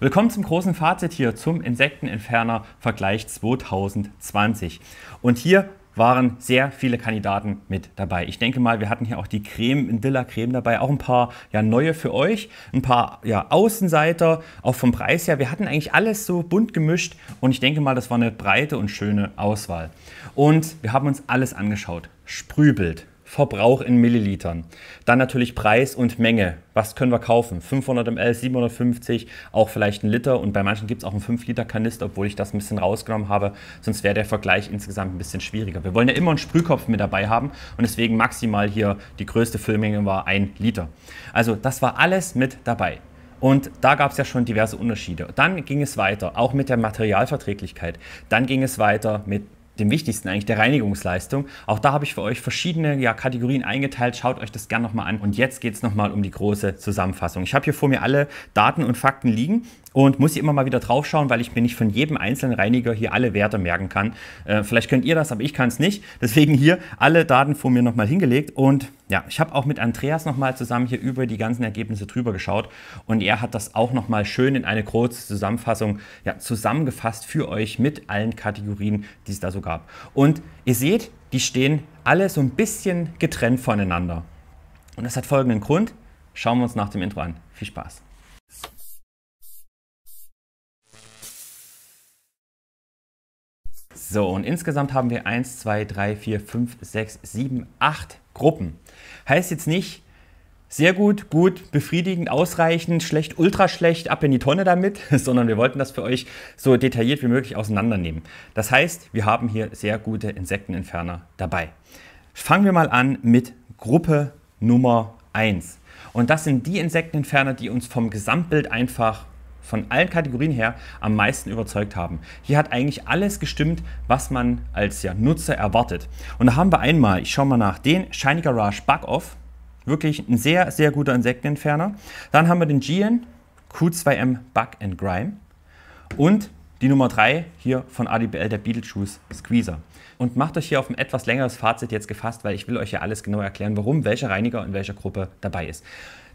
Willkommen zum großen Fazit hier zum Insektenentferner Vergleich 2020. Und hier waren sehr viele Kandidaten mit dabei. Ich denke mal, wir hatten hier auch die Creme, Indilla Creme dabei, auch ein paar ja, neue für euch, ein paar ja, Außenseiter, auch vom Preis her. Wir hatten eigentlich alles so bunt gemischt und ich denke mal, das war eine breite und schöne Auswahl. Und wir haben uns alles angeschaut. Sprühbild, Verbrauch in Millilitern. Dann natürlich Preis und Menge. Was können wir kaufen? 500 ml, 750, auch vielleicht ein Liter. Und bei manchen gibt es auch einen 5-Liter-Kanister, obwohl ich das ein bisschen rausgenommen habe. Sonst wäre der Vergleich insgesamt ein bisschen schwieriger. Wir wollen ja immer einen Sprühkopf mit dabei haben. Und deswegen maximal hier die größte Füllmenge war ein Liter. Also das war alles mit dabei. Und da gab es ja schon diverse Unterschiede. Dann ging es weiter, auch mit der Materialverträglichkeit. Dann ging es weiter mit dem wichtigsten eigentlich, der Reinigungsleistung. Auch da habe ich für euch verschiedene ja, Kategorien eingeteilt. Schaut euch das gerne nochmal an. Und jetzt geht es nochmal um die große Zusammenfassung. Ich habe hier vor mir alle Daten und Fakten liegen und muss hier immer mal wieder draufschauen, weil ich mir nicht von jedem einzelnen Reiniger hier alle Werte merken kann. Äh, vielleicht könnt ihr das, aber ich kann es nicht. Deswegen hier alle Daten vor mir nochmal hingelegt und ja, ich habe auch mit Andreas nochmal zusammen hier über die ganzen Ergebnisse drüber geschaut und er hat das auch nochmal schön in eine große Zusammenfassung ja, zusammengefasst für euch mit allen Kategorien, die es da so gab. Und ihr seht, die stehen alle so ein bisschen getrennt voneinander. Und das hat folgenden Grund. Schauen wir uns nach dem Intro an. Viel Spaß. So, und insgesamt haben wir 1, 2, 3, 4, 5, 6, 7, 8 Gruppen. Heißt jetzt nicht, sehr gut, gut, befriedigend, ausreichend, schlecht, ultra schlecht, ab in die Tonne damit, sondern wir wollten das für euch so detailliert wie möglich auseinandernehmen. Das heißt, wir haben hier sehr gute Insektenentferner dabei. Fangen wir mal an mit Gruppe Nummer 1. Und das sind die Insektenentferner, die uns vom Gesamtbild einfach von allen Kategorien her am meisten überzeugt haben. Hier hat eigentlich alles gestimmt, was man als ja, Nutzer erwartet. Und da haben wir einmal, ich schaue mal nach, den Shiny Garage Bug Off, wirklich ein sehr, sehr guter Insektenentferner. Dann haben wir den Gian Q2M Bug and Grime und die Nummer 3 hier von ADBL, der Beetlejuice Squeezer. Und macht euch hier auf ein etwas längeres Fazit jetzt gefasst, weil ich will euch ja alles genau erklären, warum welcher Reiniger in welcher Gruppe dabei ist.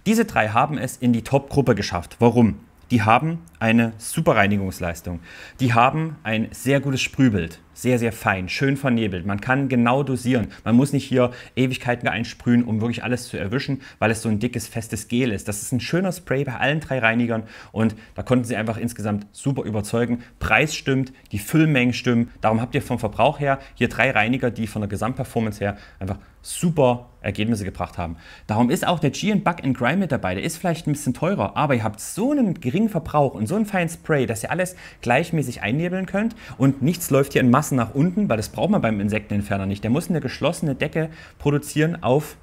Diese drei haben es in die Top-Gruppe geschafft. Warum? die haben eine super Reinigungsleistung. Die haben ein sehr gutes Sprühbild sehr, sehr fein, schön vernebelt. Man kann genau dosieren. Man muss nicht hier Ewigkeiten einsprühen, um wirklich alles zu erwischen, weil es so ein dickes, festes Gel ist. Das ist ein schöner Spray bei allen drei Reinigern und da konnten sie einfach insgesamt super überzeugen. Preis stimmt, die Füllmengen stimmen. Darum habt ihr vom Verbrauch her hier drei Reiniger, die von der Gesamtperformance her einfach super Ergebnisse gebracht haben. Darum ist auch der Gian Bug and Grime mit dabei. Der ist vielleicht ein bisschen teurer, aber ihr habt so einen geringen Verbrauch und so einen feinen Spray, dass ihr alles gleichmäßig einnebeln könnt und nichts läuft hier in Masse Maßen nach unten, weil das braucht man beim Insektenentferner nicht. Der muss eine geschlossene Decke produzieren auf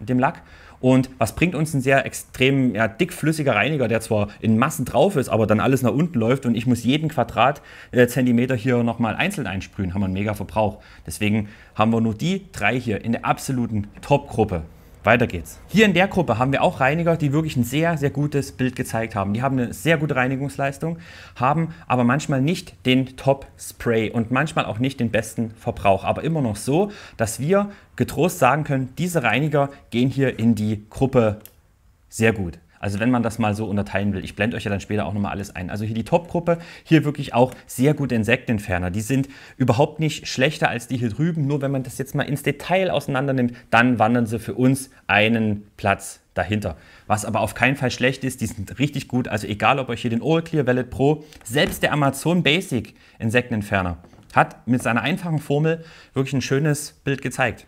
dem Lack. Und was bringt uns ein sehr extrem ja, dickflüssiger Reiniger, der zwar in Massen drauf ist, aber dann alles nach unten läuft und ich muss jeden Quadratzentimeter äh, hier nochmal einzeln einsprühen, haben wir einen mega Verbrauch. Deswegen haben wir nur die drei hier in der absoluten Top-Gruppe. Weiter geht's. Hier in der Gruppe haben wir auch Reiniger, die wirklich ein sehr, sehr gutes Bild gezeigt haben. Die haben eine sehr gute Reinigungsleistung, haben aber manchmal nicht den Top-Spray und manchmal auch nicht den besten Verbrauch. Aber immer noch so, dass wir getrost sagen können, diese Reiniger gehen hier in die Gruppe sehr gut. Also wenn man das mal so unterteilen will, ich blende euch ja dann später auch nochmal alles ein. Also hier die Top-Gruppe, hier wirklich auch sehr gute Insektenentferner. Die sind überhaupt nicht schlechter als die hier drüben, nur wenn man das jetzt mal ins Detail auseinander nimmt, dann wandern sie für uns einen Platz dahinter. Was aber auf keinen Fall schlecht ist, die sind richtig gut. Also egal, ob euch hier den All Clear Wallet Pro, selbst der Amazon Basic Insektenentferner hat mit seiner einfachen Formel wirklich ein schönes Bild gezeigt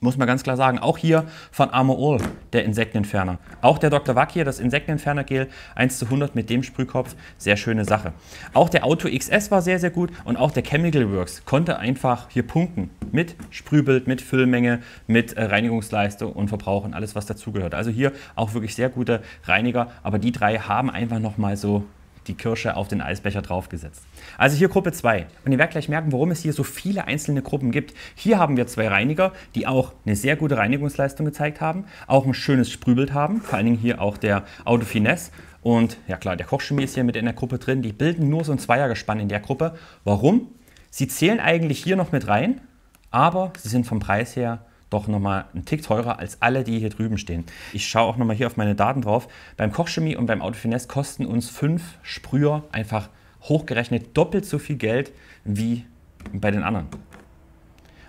muss man ganz klar sagen, auch hier von Armor All, der Insektenentferner. Auch der Dr. Wack hier, das Insektenentferner-Gel 1 zu 100 mit dem Sprühkopf, sehr schöne Sache. Auch der Auto XS war sehr, sehr gut und auch der Chemical Works konnte einfach hier punkten mit Sprühbild, mit Füllmenge, mit äh, Reinigungsleistung und Verbrauch und alles, was dazugehört. Also hier auch wirklich sehr gute Reiniger, aber die drei haben einfach nochmal so die Kirsche auf den Eisbecher draufgesetzt. Also hier Gruppe 2. Und ihr werdet gleich merken, warum es hier so viele einzelne Gruppen gibt. Hier haben wir zwei Reiniger, die auch eine sehr gute Reinigungsleistung gezeigt haben, auch ein schönes Sprübelt haben, vor allen Dingen hier auch der Autofinesse. Und ja klar, der Kochchemie ist hier mit in der Gruppe drin. Die bilden nur so ein Zweiergespann in der Gruppe. Warum? Sie zählen eigentlich hier noch mit rein, aber sie sind vom Preis her doch nochmal einen Tick teurer als alle, die hier drüben stehen. Ich schaue auch nochmal hier auf meine Daten drauf. Beim Kochchemie und beim Autofinesse kosten uns fünf Sprüher einfach hochgerechnet doppelt so viel Geld wie bei den anderen.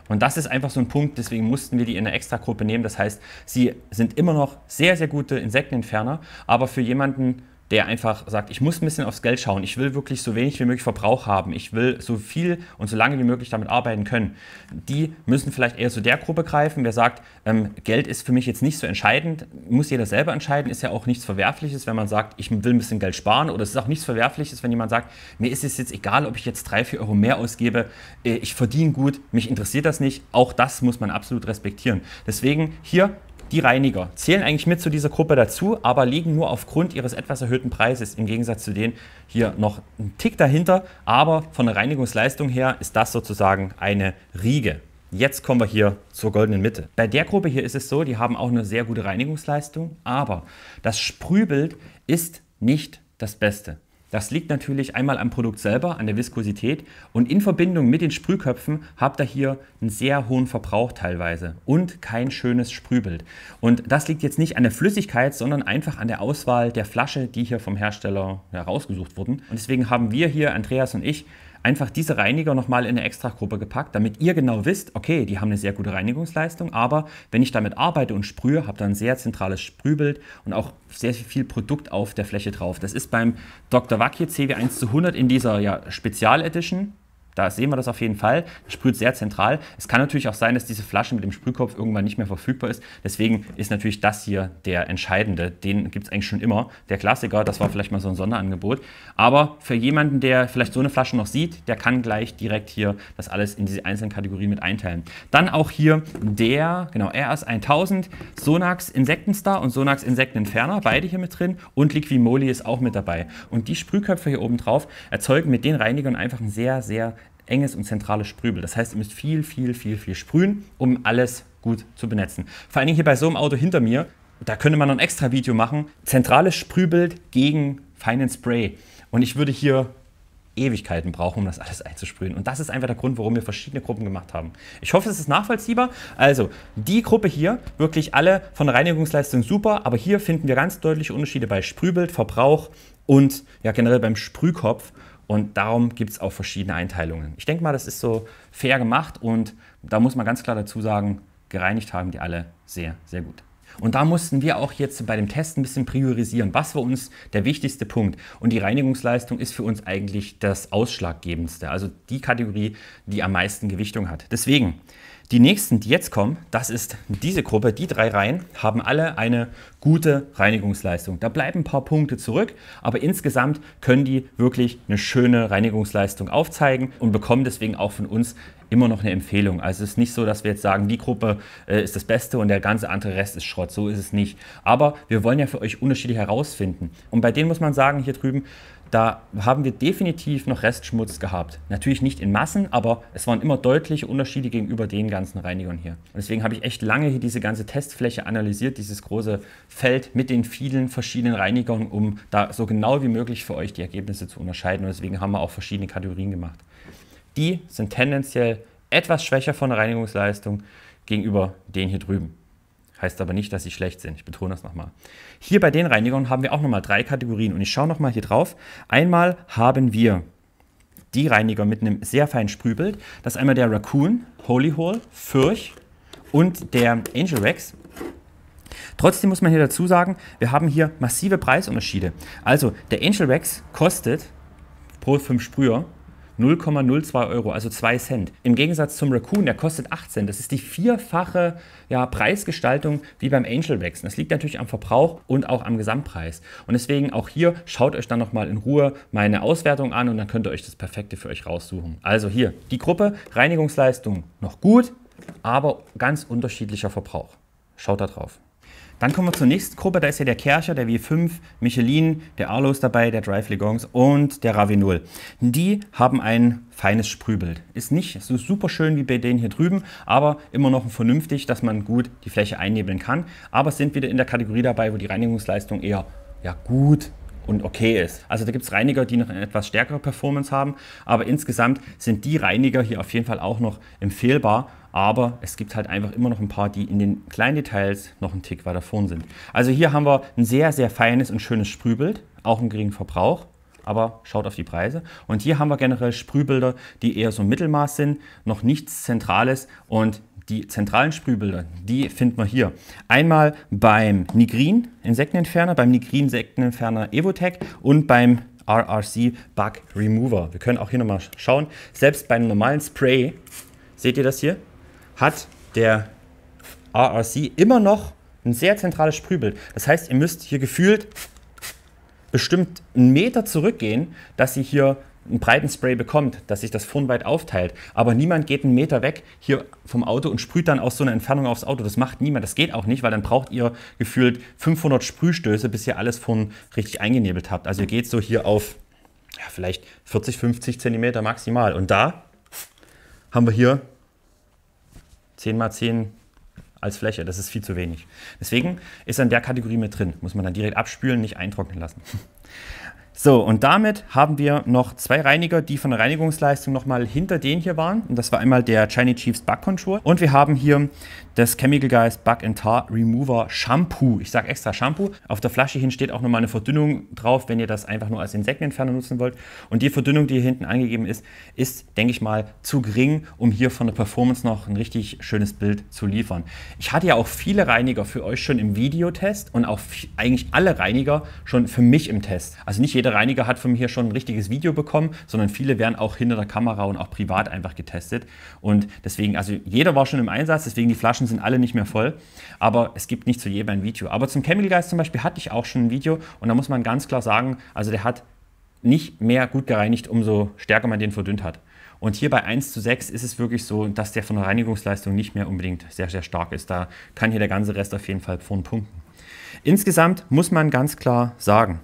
Und das ist einfach so ein Punkt, deswegen mussten wir die in eine Extragruppe nehmen. Das heißt, sie sind immer noch sehr, sehr gute Insektenentferner, aber für jemanden, der einfach sagt, ich muss ein bisschen aufs Geld schauen, ich will wirklich so wenig wie möglich Verbrauch haben, ich will so viel und so lange wie möglich damit arbeiten können, die müssen vielleicht eher zu so der Gruppe greifen, wer sagt, ähm, Geld ist für mich jetzt nicht so entscheidend, muss jeder selber entscheiden, ist ja auch nichts Verwerfliches, wenn man sagt, ich will ein bisschen Geld sparen oder es ist auch nichts Verwerfliches, wenn jemand sagt, mir ist es jetzt egal, ob ich jetzt drei, vier Euro mehr ausgebe, äh, ich verdiene gut, mich interessiert das nicht, auch das muss man absolut respektieren. Deswegen hier die Reiniger zählen eigentlich mit zu dieser Gruppe dazu, aber liegen nur aufgrund ihres etwas erhöhten Preises im Gegensatz zu denen hier noch einen Tick dahinter. Aber von der Reinigungsleistung her ist das sozusagen eine Riege. Jetzt kommen wir hier zur goldenen Mitte. Bei der Gruppe hier ist es so, die haben auch eine sehr gute Reinigungsleistung, aber das Sprühbild ist nicht das Beste. Das liegt natürlich einmal am Produkt selber, an der Viskosität und in Verbindung mit den Sprühköpfen habt ihr hier einen sehr hohen Verbrauch teilweise und kein schönes Sprühbild. Und das liegt jetzt nicht an der Flüssigkeit, sondern einfach an der Auswahl der Flasche, die hier vom Hersteller herausgesucht wurden. Und deswegen haben wir hier, Andreas und ich, einfach diese Reiniger nochmal in eine Extragruppe gepackt, damit ihr genau wisst, okay, die haben eine sehr gute Reinigungsleistung, aber wenn ich damit arbeite und sprühe, habe dann ein sehr zentrales Sprühbild und auch sehr viel Produkt auf der Fläche drauf. Das ist beim Dr. Wacke CW1 zu 100 in dieser ja, Spezial Edition da sehen wir das auf jeden Fall. Das sprüht sehr zentral. Es kann natürlich auch sein, dass diese Flasche mit dem Sprühkopf irgendwann nicht mehr verfügbar ist. Deswegen ist natürlich das hier der entscheidende. Den gibt es eigentlich schon immer. Der Klassiker, das war vielleicht mal so ein Sonderangebot. Aber für jemanden, der vielleicht so eine Flasche noch sieht, der kann gleich direkt hier das alles in diese einzelnen Kategorien mit einteilen. Dann auch hier der, genau, RS 1000, Sonax Insektenstar und Sonax Insektenentferner, beide hier mit drin. Und Liquimoli ist auch mit dabei. Und die Sprühköpfe hier oben drauf erzeugen mit den Reinigern einfach einen sehr, sehr enges und zentrales Sprübel. Das heißt, ihr müsst viel, viel, viel, viel sprühen, um alles gut zu benetzen. Vor allen Dingen hier bei so einem Auto hinter mir, da könnte man noch ein extra Video machen, zentrales Sprühbild gegen feinen Spray. Und ich würde hier Ewigkeiten brauchen, um das alles einzusprühen. Und das ist einfach der Grund, warum wir verschiedene Gruppen gemacht haben. Ich hoffe, es ist nachvollziehbar. Also, die Gruppe hier, wirklich alle von Reinigungsleistung super, aber hier finden wir ganz deutliche Unterschiede bei Sprühbild, Verbrauch und ja generell beim Sprühkopf. Und darum gibt es auch verschiedene Einteilungen. Ich denke mal, das ist so fair gemacht und da muss man ganz klar dazu sagen, gereinigt haben die alle sehr, sehr gut. Und da mussten wir auch jetzt bei dem Test ein bisschen priorisieren. Was war uns der wichtigste Punkt? Und die Reinigungsleistung ist für uns eigentlich das Ausschlaggebendste. Also die Kategorie, die am meisten Gewichtung hat. Deswegen die nächsten, die jetzt kommen, das ist diese Gruppe. Die drei Reihen haben alle eine gute Reinigungsleistung. Da bleiben ein paar Punkte zurück, aber insgesamt können die wirklich eine schöne Reinigungsleistung aufzeigen und bekommen deswegen auch von uns immer noch eine Empfehlung. Also es ist nicht so, dass wir jetzt sagen, die Gruppe äh, ist das Beste und der ganze andere Rest ist Schrott. So ist es nicht. Aber wir wollen ja für euch unterschiedlich herausfinden. Und bei denen muss man sagen, hier drüben, da haben wir definitiv noch Restschmutz gehabt. Natürlich nicht in Massen, aber es waren immer deutliche Unterschiede gegenüber den ganzen Reinigern hier. Und deswegen habe ich echt lange hier diese ganze Testfläche analysiert, dieses große Feld mit den vielen verschiedenen Reinigern, um da so genau wie möglich für euch die Ergebnisse zu unterscheiden. Und deswegen haben wir auch verschiedene Kategorien gemacht die sind tendenziell etwas schwächer von der Reinigungsleistung gegenüber denen hier drüben. Heißt aber nicht, dass sie schlecht sind. Ich betone das nochmal. Hier bei den Reinigern haben wir auch nochmal drei Kategorien. Und ich schaue nochmal hier drauf. Einmal haben wir die Reiniger mit einem sehr feinen Sprühbild. Das ist einmal der Raccoon, Holy Hole, Fürch und der Angel Rex. Trotzdem muss man hier dazu sagen, wir haben hier massive Preisunterschiede. Also der Angel Rex kostet pro 5 Sprüher 0,02 Euro, also 2 Cent. Im Gegensatz zum Raccoon, der kostet 8 Cent. Das ist die vierfache ja, Preisgestaltung wie beim Angel Wax. Das liegt natürlich am Verbrauch und auch am Gesamtpreis. Und deswegen auch hier schaut euch dann nochmal in Ruhe meine Auswertung an und dann könnt ihr euch das Perfekte für euch raussuchen. Also hier die Gruppe, Reinigungsleistung noch gut, aber ganz unterschiedlicher Verbrauch. Schaut da drauf. Dann kommen wir zur nächsten Gruppe, da ist ja der Kercher, der W5, Michelin, der Arlos dabei, der Drive Legons und der Ravinol. Die haben ein feines Sprühbild. Ist nicht so super schön wie bei denen hier drüben, aber immer noch vernünftig, dass man gut die Fläche einnebeln kann. Aber sind wieder in der Kategorie dabei, wo die Reinigungsleistung eher ja, gut und okay ist. Also da gibt es Reiniger, die noch eine etwas stärkere Performance haben, aber insgesamt sind die Reiniger hier auf jeden Fall auch noch empfehlbar aber es gibt halt einfach immer noch ein paar, die in den kleinen Details noch einen Tick weiter vorn sind. Also hier haben wir ein sehr, sehr feines und schönes Sprühbild, auch einen geringen Verbrauch. Aber schaut auf die Preise. Und hier haben wir generell Sprühbilder, die eher so Mittelmaß sind, noch nichts Zentrales und die zentralen Sprühbilder, die finden wir hier. Einmal beim Nigrin Insektenentferner, beim Nigrin Insektenentferner Evotech und beim RRC Bug Remover. Wir können auch hier nochmal schauen. Selbst beim normalen Spray, seht ihr das hier? hat der RRC immer noch ein sehr zentrales Sprühbild. Das heißt, ihr müsst hier gefühlt bestimmt einen Meter zurückgehen, dass ihr hier einen breiten Spray bekommt, dass sich das Fun weit aufteilt. Aber niemand geht einen Meter weg hier vom Auto und sprüht dann aus so einer Entfernung aufs Auto. Das macht niemand. Das geht auch nicht, weil dann braucht ihr gefühlt 500 Sprühstöße, bis ihr alles vorn richtig eingenebelt habt. Also ihr geht so hier auf ja, vielleicht 40, 50 Zentimeter maximal. Und da haben wir hier 10 mal 10 als Fläche. Das ist viel zu wenig. Deswegen ist er in der Kategorie mit drin. Muss man dann direkt abspülen, nicht eintrocknen lassen. So, und damit haben wir noch zwei Reiniger, die von der Reinigungsleistung nochmal hinter denen hier waren. Und das war einmal der Chinese Chiefs Bug Control. Und wir haben hier das Chemical Guys Bug and Tar Remover Shampoo. Ich sage extra Shampoo. Auf der Flasche hin steht auch nochmal eine Verdünnung drauf, wenn ihr das einfach nur als Insektenentferner nutzen wollt. Und die Verdünnung, die hier hinten angegeben ist, ist, denke ich mal, zu gering, um hier von der Performance noch ein richtig schönes Bild zu liefern. Ich hatte ja auch viele Reiniger für euch schon im Videotest und auch eigentlich alle Reiniger schon für mich im Test. Also nicht jeder Reiniger hat von mir schon ein richtiges Video bekommen, sondern viele werden auch hinter der Kamera und auch privat einfach getestet. Und deswegen, also jeder war schon im Einsatz, deswegen die Flaschen sind alle nicht mehr voll. Aber es gibt nicht zu jedem ein Video. Aber zum Chemical Geist zum Beispiel hatte ich auch schon ein Video und da muss man ganz klar sagen, also der hat nicht mehr gut gereinigt, umso stärker man den verdünnt hat. Und hier bei 1 zu 6 ist es wirklich so, dass der von der Reinigungsleistung nicht mehr unbedingt sehr, sehr stark ist. Da kann hier der ganze Rest auf jeden Fall vorn punkten. Insgesamt muss man ganz klar sagen,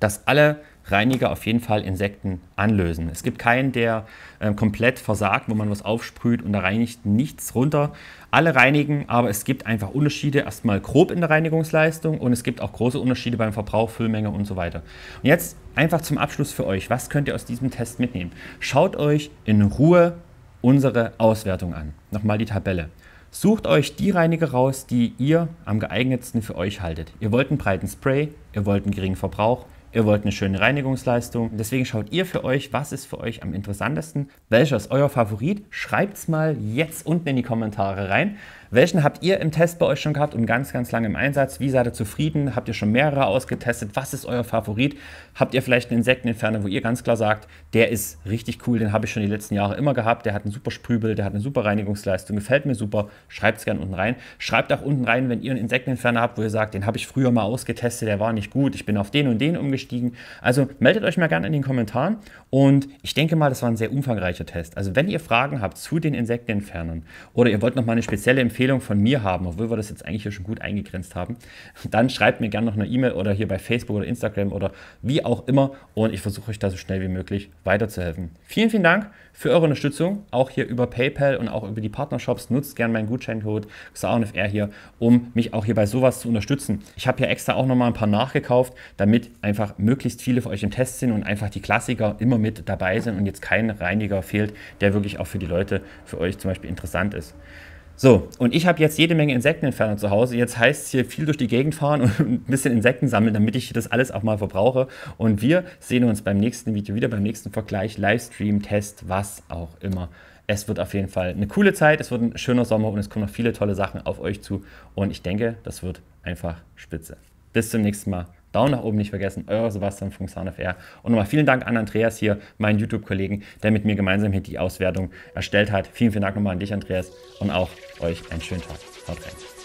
dass alle Reiniger auf jeden Fall Insekten anlösen. Es gibt keinen, der äh, komplett versagt, wo man was aufsprüht und da reinigt nichts runter. Alle reinigen, aber es gibt einfach Unterschiede erstmal grob in der Reinigungsleistung und es gibt auch große Unterschiede beim Verbrauch, Füllmenge und so weiter. Und jetzt einfach zum Abschluss für euch, was könnt ihr aus diesem Test mitnehmen? Schaut euch in Ruhe unsere Auswertung an. Nochmal die Tabelle. Sucht euch die Reiniger raus, die ihr am geeignetsten für euch haltet. Ihr wollt einen breiten Spray, ihr wollt einen geringen Verbrauch, Ihr wollt eine schöne Reinigungsleistung. Deswegen schaut ihr für euch, was ist für euch am interessantesten. Welcher ist euer Favorit? Schreibt es mal jetzt unten in die Kommentare rein. Welchen habt ihr im Test bei euch schon gehabt und ganz, ganz lange im Einsatz? Wie seid ihr zufrieden? Habt ihr schon mehrere ausgetestet? Was ist euer Favorit? Habt ihr vielleicht einen Insektenentferner, wo ihr ganz klar sagt, der ist richtig cool, den habe ich schon die letzten Jahre immer gehabt, der hat einen super Sprübel, der hat eine super Reinigungsleistung, gefällt mir super. Schreibt es gerne unten rein. Schreibt auch unten rein, wenn ihr einen Insektenentferner habt, wo ihr sagt, den habe ich früher mal ausgetestet, der war nicht gut, ich bin auf den und den umgestiegen. Also meldet euch mal gerne in den Kommentaren und ich denke mal, das war ein sehr umfangreicher Test. Also wenn ihr Fragen habt zu den Insektenentfernern oder ihr wollt nochmal eine spezielle Empfehlung, Empfehlung von mir haben, obwohl wir das jetzt eigentlich hier schon gut eingegrenzt haben, dann schreibt mir gerne noch eine E-Mail oder hier bei Facebook oder Instagram oder wie auch immer und ich versuche euch da so schnell wie möglich weiterzuhelfen. Vielen, vielen Dank für eure Unterstützung, auch hier über PayPal und auch über die Partnershops. Nutzt gerne meinen Gutscheincode XAUNFR hier, um mich auch hier bei sowas zu unterstützen. Ich habe hier extra auch nochmal ein paar nachgekauft, damit einfach möglichst viele von euch im Test sind und einfach die Klassiker immer mit dabei sind und jetzt kein Reiniger fehlt, der wirklich auch für die Leute, für euch zum Beispiel interessant ist. So, und ich habe jetzt jede Menge Insektenentferner zu Hause. Jetzt heißt es hier viel durch die Gegend fahren und ein bisschen Insekten sammeln, damit ich das alles auch mal verbrauche. Und wir sehen uns beim nächsten Video wieder, beim nächsten Vergleich, Livestream, Test, was auch immer. Es wird auf jeden Fall eine coole Zeit, es wird ein schöner Sommer und es kommen noch viele tolle Sachen auf euch zu. Und ich denke, das wird einfach spitze. Bis zum nächsten Mal. Daumen nach oben nicht vergessen, euer Sebastian von FR. Und nochmal vielen Dank an Andreas hier, meinen YouTube-Kollegen, der mit mir gemeinsam hier die Auswertung erstellt hat. Vielen, vielen Dank nochmal an dich, Andreas, und auch euch einen schönen Tag. Haut rein.